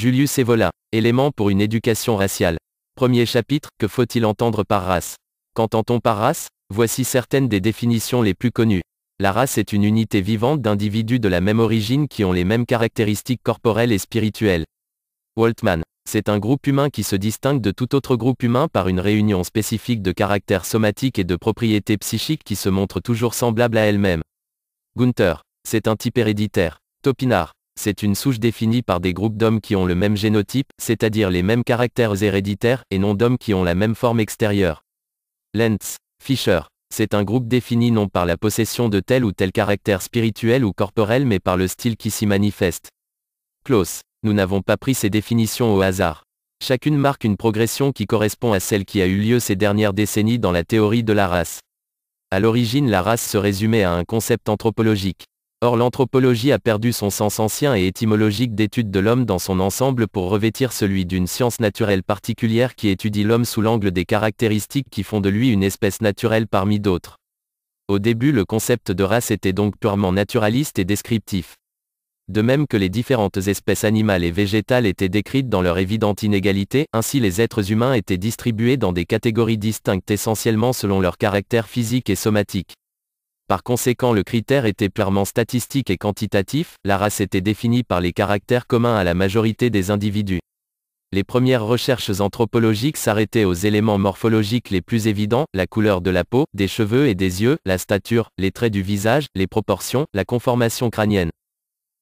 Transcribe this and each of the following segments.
Julius Evola, élément pour une éducation raciale. Premier chapitre, que faut-il entendre par race Qu'entend-on par race Voici certaines des définitions les plus connues. La race est une unité vivante d'individus de la même origine qui ont les mêmes caractéristiques corporelles et spirituelles. Waltman, c'est un groupe humain qui se distingue de tout autre groupe humain par une réunion spécifique de caractères somatiques et de propriétés psychiques qui se montrent toujours semblables à elle-même. Gunther, c'est un type héréditaire. Topinard, c'est une souche définie par des groupes d'hommes qui ont le même génotype, c'est-à-dire les mêmes caractères héréditaires, et non d'hommes qui ont la même forme extérieure. Lentz, Fischer, c'est un groupe défini non par la possession de tel ou tel caractère spirituel ou corporel mais par le style qui s'y manifeste. Klaus, nous n'avons pas pris ces définitions au hasard. Chacune marque une progression qui correspond à celle qui a eu lieu ces dernières décennies dans la théorie de la race. À l'origine, la race se résumait à un concept anthropologique. Or l'anthropologie a perdu son sens ancien et étymologique d'étude de l'homme dans son ensemble pour revêtir celui d'une science naturelle particulière qui étudie l'homme sous l'angle des caractéristiques qui font de lui une espèce naturelle parmi d'autres. Au début le concept de race était donc purement naturaliste et descriptif. De même que les différentes espèces animales et végétales étaient décrites dans leur évidente inégalité, ainsi les êtres humains étaient distribués dans des catégories distinctes essentiellement selon leur caractère physique et somatique. Par conséquent le critère était purement statistique et quantitatif, la race était définie par les caractères communs à la majorité des individus. Les premières recherches anthropologiques s'arrêtaient aux éléments morphologiques les plus évidents, la couleur de la peau, des cheveux et des yeux, la stature, les traits du visage, les proportions, la conformation crânienne.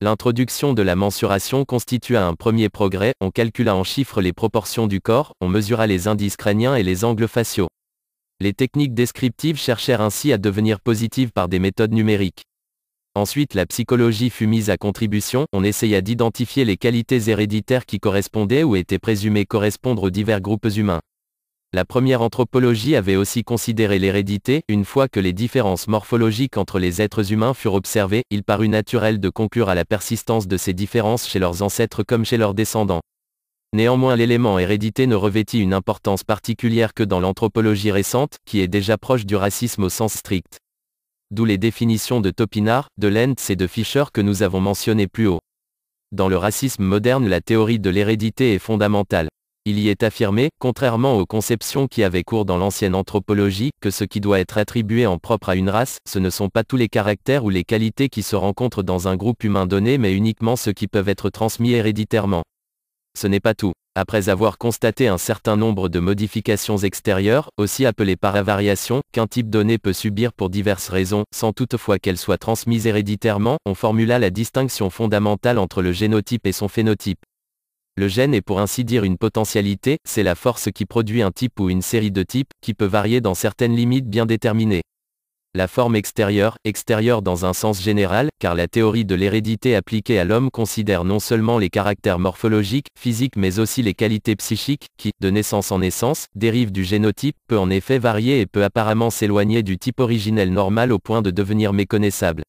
L'introduction de la mensuration constitua un premier progrès, on calcula en chiffres les proportions du corps, on mesura les indices crâniens et les angles faciaux. Les techniques descriptives cherchèrent ainsi à devenir positives par des méthodes numériques. Ensuite la psychologie fut mise à contribution, on essaya d'identifier les qualités héréditaires qui correspondaient ou étaient présumées correspondre aux divers groupes humains. La première anthropologie avait aussi considéré l'hérédité, une fois que les différences morphologiques entre les êtres humains furent observées, il parut naturel de conclure à la persistance de ces différences chez leurs ancêtres comme chez leurs descendants. Néanmoins l'élément hérédité ne revêtit une importance particulière que dans l'anthropologie récente, qui est déjà proche du racisme au sens strict. D'où les définitions de Topinard, de Lentz et de Fischer que nous avons mentionnées plus haut. Dans le racisme moderne la théorie de l'hérédité est fondamentale. Il y est affirmé, contrairement aux conceptions qui avaient cours dans l'ancienne anthropologie, que ce qui doit être attribué en propre à une race, ce ne sont pas tous les caractères ou les qualités qui se rencontrent dans un groupe humain donné mais uniquement ceux qui peuvent être transmis héréditairement. Ce n'est pas tout. Après avoir constaté un certain nombre de modifications extérieures, aussi appelées paravariations, qu'un type donné peut subir pour diverses raisons, sans toutefois qu'elles soient transmises héréditairement, on formula la distinction fondamentale entre le génotype et son phénotype. Le gène est pour ainsi dire une potentialité, c'est la force qui produit un type ou une série de types, qui peut varier dans certaines limites bien déterminées la forme extérieure, extérieure dans un sens général, car la théorie de l'hérédité appliquée à l'homme considère non seulement les caractères morphologiques, physiques mais aussi les qualités psychiques, qui, de naissance en naissance, dérivent du génotype, peut en effet varier et peut apparemment s'éloigner du type originel normal au point de devenir méconnaissable.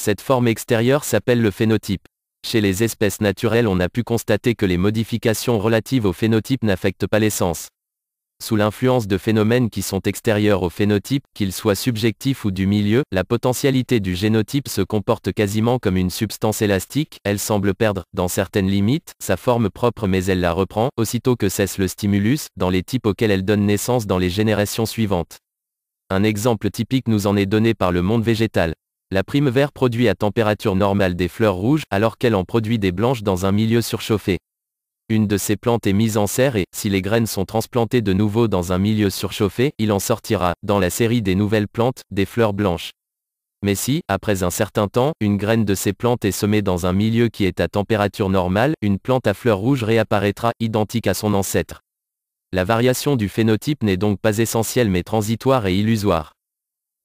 Cette forme extérieure s'appelle le phénotype. Chez les espèces naturelles on a pu constater que les modifications relatives au phénotype n'affectent pas l'essence. Sous l'influence de phénomènes qui sont extérieurs au phénotype, qu'ils soient subjectifs ou du milieu, la potentialité du génotype se comporte quasiment comme une substance élastique, elle semble perdre, dans certaines limites, sa forme propre mais elle la reprend, aussitôt que cesse le stimulus, dans les types auxquels elle donne naissance dans les générations suivantes. Un exemple typique nous en est donné par le monde végétal. La prime verte produit à température normale des fleurs rouges alors qu'elle en produit des blanches dans un milieu surchauffé. Une de ces plantes est mise en serre et, si les graines sont transplantées de nouveau dans un milieu surchauffé, il en sortira, dans la série des nouvelles plantes, des fleurs blanches. Mais si, après un certain temps, une graine de ces plantes est semée dans un milieu qui est à température normale, une plante à fleurs rouges réapparaîtra, identique à son ancêtre. La variation du phénotype n'est donc pas essentielle mais transitoire et illusoire.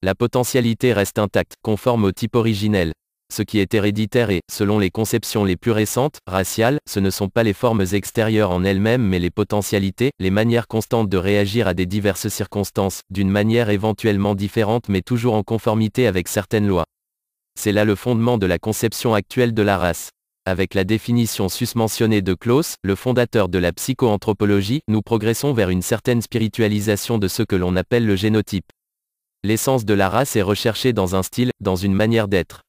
La potentialité reste intacte, conforme au type originel. Ce qui est héréditaire et, selon les conceptions les plus récentes, raciales, ce ne sont pas les formes extérieures en elles-mêmes mais les potentialités, les manières constantes de réagir à des diverses circonstances, d'une manière éventuellement différente mais toujours en conformité avec certaines lois. C'est là le fondement de la conception actuelle de la race. Avec la définition susmentionnée de Klaus, le fondateur de la psychoanthropologie, nous progressons vers une certaine spiritualisation de ce que l'on appelle le génotype. L'essence de la race est recherchée dans un style, dans une manière d'être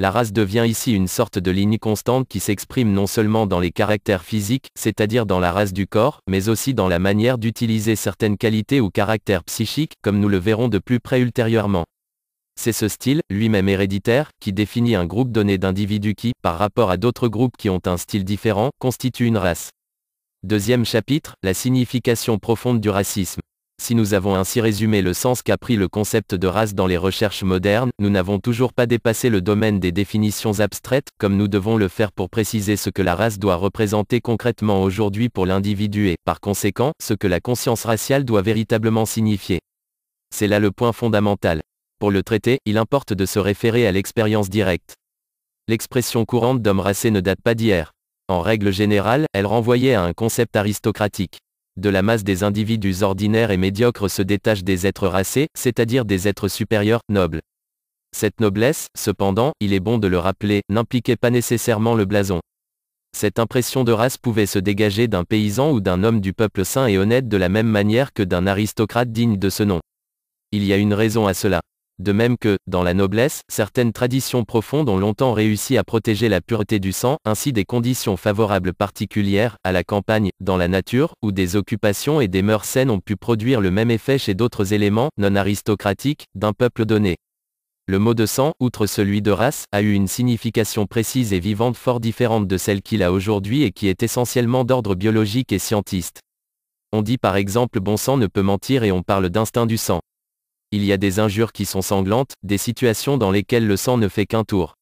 la race devient ici une sorte de ligne constante qui s'exprime non seulement dans les caractères physiques, c'est-à-dire dans la race du corps, mais aussi dans la manière d'utiliser certaines qualités ou caractères psychiques, comme nous le verrons de plus près ultérieurement. C'est ce style, lui-même héréditaire, qui définit un groupe donné d'individus qui, par rapport à d'autres groupes qui ont un style différent, constitue une race. Deuxième chapitre, la signification profonde du racisme. Si nous avons ainsi résumé le sens qu'a pris le concept de race dans les recherches modernes, nous n'avons toujours pas dépassé le domaine des définitions abstraites, comme nous devons le faire pour préciser ce que la race doit représenter concrètement aujourd'hui pour l'individu et, par conséquent, ce que la conscience raciale doit véritablement signifier. C'est là le point fondamental. Pour le traiter, il importe de se référer à l'expérience directe. L'expression courante d'homme racé ne date pas d'hier. En règle générale, elle renvoyait à un concept aristocratique de la masse des individus ordinaires et médiocres se détache des êtres racés, c'est-à-dire des êtres supérieurs, nobles. Cette noblesse, cependant, il est bon de le rappeler, n'impliquait pas nécessairement le blason. Cette impression de race pouvait se dégager d'un paysan ou d'un homme du peuple sain et honnête de la même manière que d'un aristocrate digne de ce nom. Il y a une raison à cela de même que, dans la noblesse, certaines traditions profondes ont longtemps réussi à protéger la pureté du sang, ainsi des conditions favorables particulières, à la campagne, dans la nature, où des occupations et des mœurs saines ont pu produire le même effet chez d'autres éléments, non aristocratiques, d'un peuple donné. Le mot de sang, outre celui de race, a eu une signification précise et vivante fort différente de celle qu'il a aujourd'hui et qui est essentiellement d'ordre biologique et scientiste. On dit par exemple bon sang ne peut mentir et on parle d'instinct du sang il y a des injures qui sont sanglantes, des situations dans lesquelles le sang ne fait qu'un tour.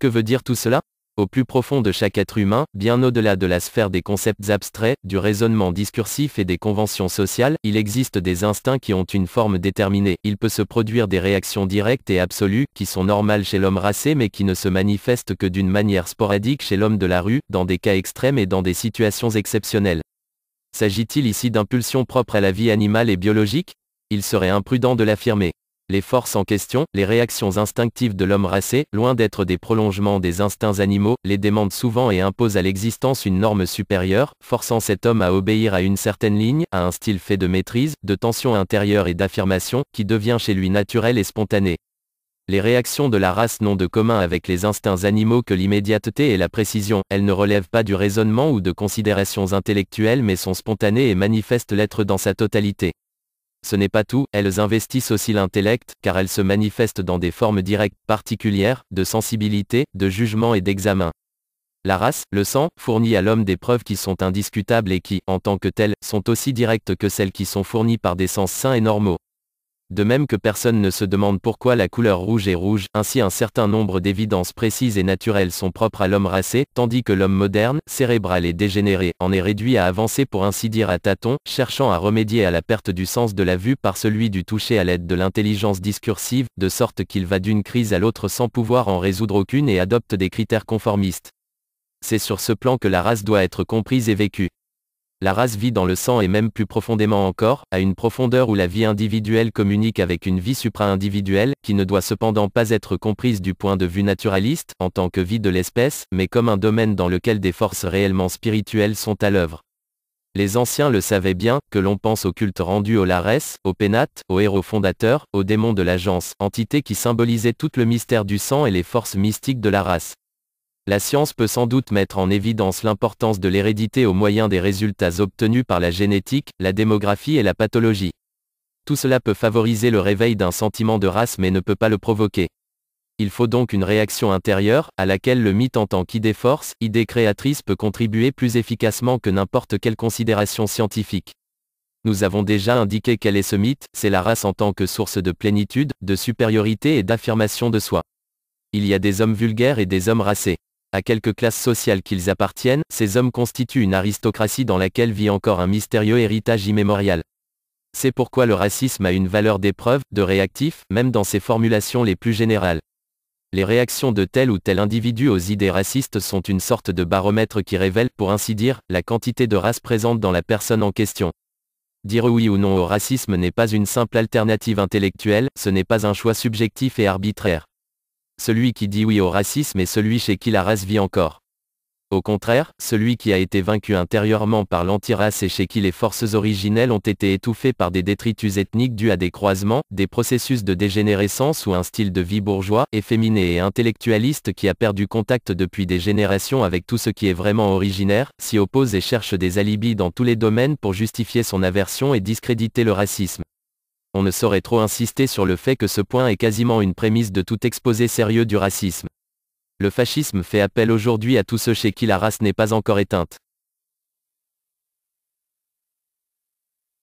Que veut dire tout cela Au plus profond de chaque être humain, bien au-delà de la sphère des concepts abstraits, du raisonnement discursif et des conventions sociales, il existe des instincts qui ont une forme déterminée. Il peut se produire des réactions directes et absolues, qui sont normales chez l'homme racé mais qui ne se manifestent que d'une manière sporadique chez l'homme de la rue, dans des cas extrêmes et dans des situations exceptionnelles. S'agit-il ici d'impulsions propres à la vie animale et biologique il serait imprudent de l'affirmer. Les forces en question, les réactions instinctives de l'homme racé, loin d'être des prolongements des instincts animaux, les demandent souvent et imposent à l'existence une norme supérieure, forçant cet homme à obéir à une certaine ligne, à un style fait de maîtrise, de tension intérieure et d'affirmation, qui devient chez lui naturel et spontané. Les réactions de la race n'ont de commun avec les instincts animaux que l'immédiateté et la précision, elles ne relèvent pas du raisonnement ou de considérations intellectuelles mais sont spontanées et manifestent l'être dans sa totalité. Ce n'est pas tout, elles investissent aussi l'intellect, car elles se manifestent dans des formes directes, particulières, de sensibilité, de jugement et d'examen. La race, le sang, fournit à l'homme des preuves qui sont indiscutables et qui, en tant que telles, sont aussi directes que celles qui sont fournies par des sens sains et normaux de même que personne ne se demande pourquoi la couleur rouge est rouge, ainsi un certain nombre d'évidences précises et naturelles sont propres à l'homme racé, tandis que l'homme moderne, cérébral et dégénéré, en est réduit à avancer pour ainsi dire à tâtons, cherchant à remédier à la perte du sens de la vue par celui du toucher à l'aide de l'intelligence discursive, de sorte qu'il va d'une crise à l'autre sans pouvoir en résoudre aucune et adopte des critères conformistes. C'est sur ce plan que la race doit être comprise et vécue la race vit dans le sang et même plus profondément encore, à une profondeur où la vie individuelle communique avec une vie supra-individuelle, qui ne doit cependant pas être comprise du point de vue naturaliste, en tant que vie de l'espèce, mais comme un domaine dans lequel des forces réellement spirituelles sont à l'œuvre. Les anciens le savaient bien, que l'on pense au culte rendu aux Lares, aux Pénates, aux héros fondateurs, aux démons de l'agence, entité qui symbolisait tout le mystère du sang et les forces mystiques de la race. La science peut sans doute mettre en évidence l'importance de l'hérédité au moyen des résultats obtenus par la génétique, la démographie et la pathologie. Tout cela peut favoriser le réveil d'un sentiment de race mais ne peut pas le provoquer. Il faut donc une réaction intérieure, à laquelle le mythe en tant qu'idée force, idée créatrice peut contribuer plus efficacement que n'importe quelle considération scientifique. Nous avons déjà indiqué quel est ce mythe, c'est la race en tant que source de plénitude, de supériorité et d'affirmation de soi. Il y a des hommes vulgaires et des hommes racés à quelque classe sociale qu'ils appartiennent, ces hommes constituent une aristocratie dans laquelle vit encore un mystérieux héritage immémorial. C'est pourquoi le racisme a une valeur d'épreuve, de réactif, même dans ses formulations les plus générales. Les réactions de tel ou tel individu aux idées racistes sont une sorte de baromètre qui révèle, pour ainsi dire, la quantité de race présente dans la personne en question. Dire oui ou non au racisme n'est pas une simple alternative intellectuelle, ce n'est pas un choix subjectif et arbitraire celui qui dit oui au racisme est celui chez qui la race vit encore. Au contraire, celui qui a été vaincu intérieurement par l'antirace et chez qui les forces originelles ont été étouffées par des détritus ethniques dus à des croisements, des processus de dégénérescence ou un style de vie bourgeois, efféminé et intellectualiste qui a perdu contact depuis des générations avec tout ce qui est vraiment originaire, s'y oppose et cherche des alibis dans tous les domaines pour justifier son aversion et discréditer le racisme on ne saurait trop insister sur le fait que ce point est quasiment une prémisse de tout exposé sérieux du racisme. Le fascisme fait appel aujourd'hui à tous ceux chez qui la race n'est pas encore éteinte.